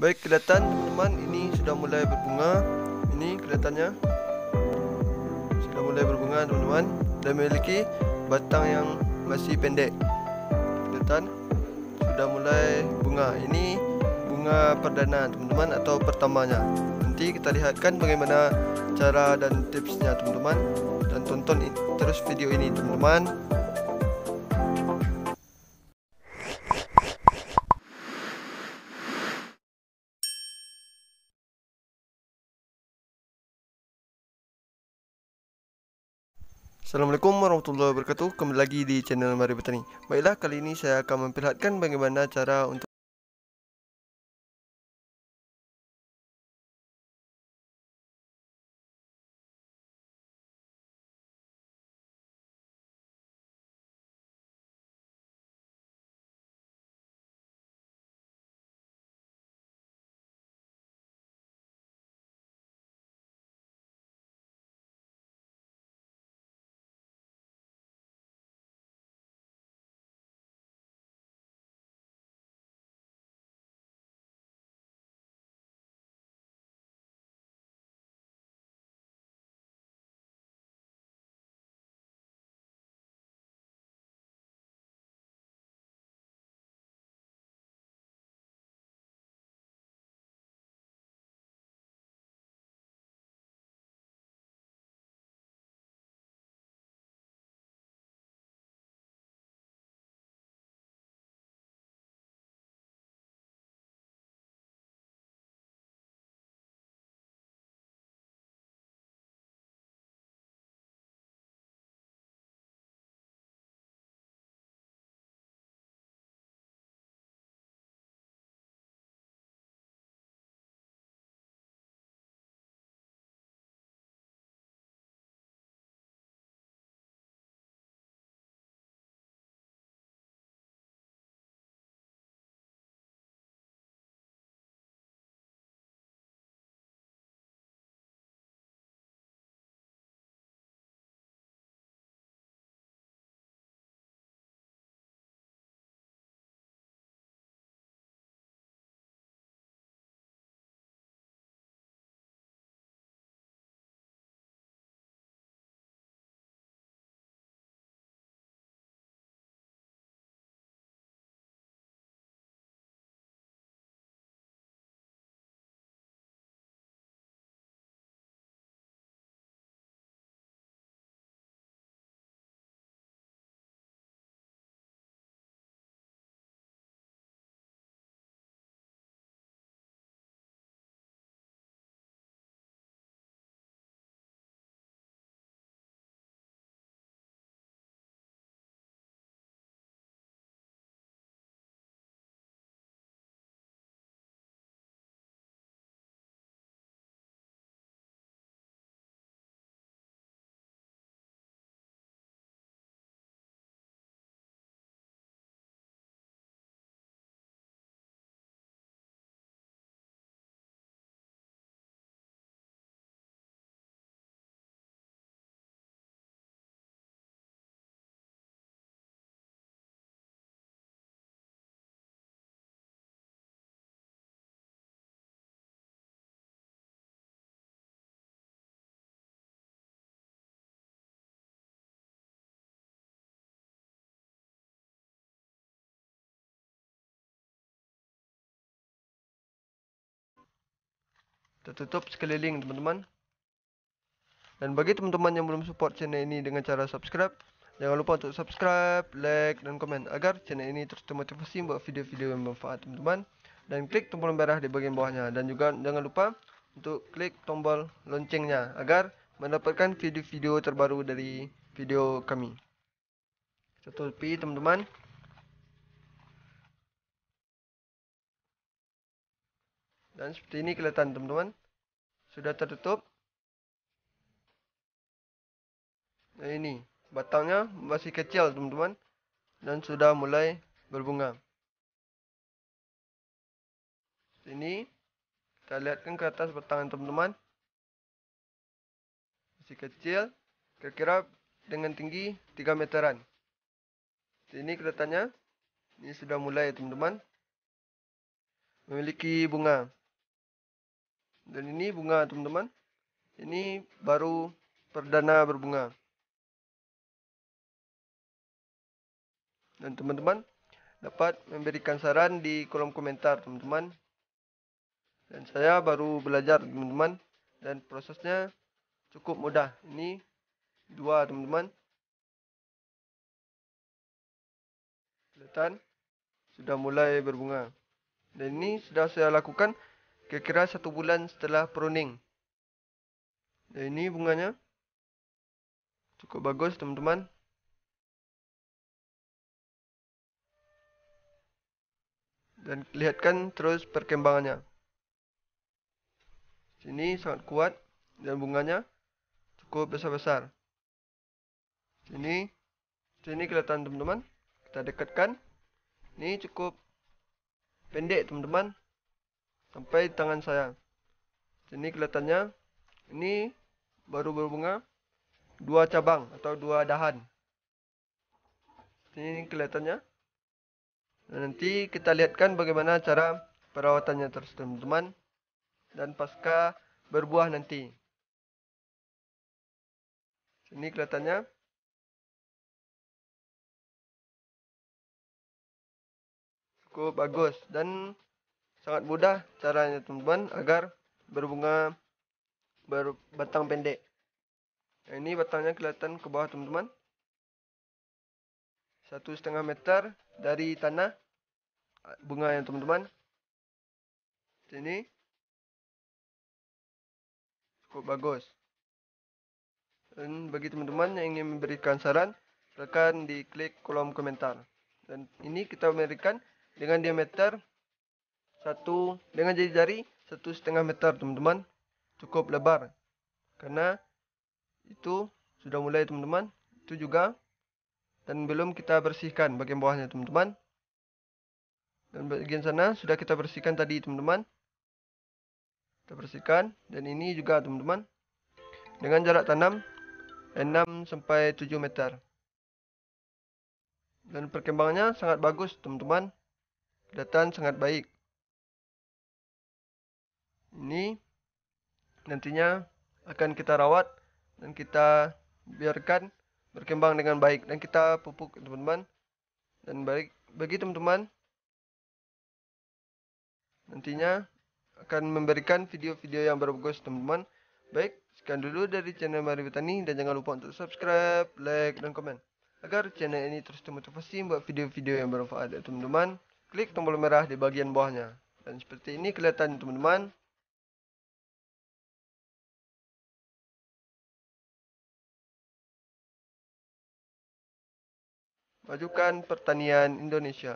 Baik kelihatan teman-teman ini sudah mulai berbunga Ini kelihatannya Sudah mulai berbunga teman-teman Dan memiliki batang yang masih pendek Kelihatan Sudah mulai bunga Ini bunga perdana teman-teman atau pertamanya Nanti kita lihatkan bagaimana cara dan tipsnya teman-teman Dan tonton terus video ini teman-teman Assalamualaikum warahmatullahi wabarakatuh Kembali lagi di channel Mari Petani Baiklah kali ini saya akan memperlihatkan bagaimana cara untuk tertutup sekeliling teman-teman dan bagi teman-teman yang belum support channel ini dengan cara subscribe jangan lupa untuk subscribe like dan komen agar channel ini terus termotivasi buat video-video yang bermanfaat teman-teman dan klik tombol merah di bagian bawahnya dan juga jangan lupa untuk klik tombol loncengnya agar mendapatkan video-video terbaru dari video kami. Kita tutupi teman-teman. dan seperti ini kelihatan teman-teman sudah tertutup nah ini batangnya masih kecil teman-teman dan sudah mulai berbunga ini kita lihatkan ke atas batangan teman-teman masih kecil kira-kira dengan tinggi 3 meteran ini kelihatannya ini sudah mulai teman-teman memiliki bunga dan ini bunga teman-teman ini baru perdana berbunga dan teman-teman dapat memberikan saran di kolom komentar teman-teman dan saya baru belajar teman-teman dan prosesnya cukup mudah ini dua teman-teman kelihatan sudah mulai berbunga dan ini sudah saya lakukan Kira-kira satu bulan setelah pruning. Dan nah, ini bunganya. Cukup bagus, teman-teman. Dan lihatkan terus perkembangannya. Sini sangat kuat dan bunganya cukup besar-besar. Sini sini kelihatan teman-teman. Kita dekatkan. Ini cukup pendek teman-teman sampai tangan saya ini kelihatannya ini baru berbunga dua cabang atau dua dahan ini kelihatannya dan nanti kita lihatkan bagaimana cara perawatannya terus teman-teman dan pasca berbuah nanti ini kelihatannya cukup bagus dan sangat mudah caranya teman-teman agar berbunga berbatang pendek nah, ini batangnya kelihatan ke bawah teman-teman satu setengah meter dari tanah ah, bunga yang teman-teman ini cukup bagus dan bagi teman-teman yang ingin memberikan saran silakan diklik kolom komentar dan ini kita memberikan dengan diameter satu dengan jari jari satu setengah meter teman-teman cukup lebar karena itu sudah mulai teman-teman itu juga dan belum kita bersihkan bagian bawahnya teman-teman dan bagian sana sudah kita bersihkan tadi teman-teman kita bersihkan dan ini juga teman-teman dengan jarak tanam 6 sampai 7 meter dan perkembangannya sangat bagus teman-teman kelihatan sangat baik ini nantinya akan kita rawat dan kita biarkan berkembang dengan baik dan kita pupuk teman-teman dan baik bagi teman-teman nantinya akan memberikan video-video yang bagus teman-teman baik sekian dulu dari channel Mari Petani dan jangan lupa untuk subscribe like dan komen agar channel ini terus termotivasi buat video-video yang bermanfaat teman-teman klik tombol merah di bagian bawahnya dan seperti ini kelihatan teman-teman Majukan pertanian Indonesia.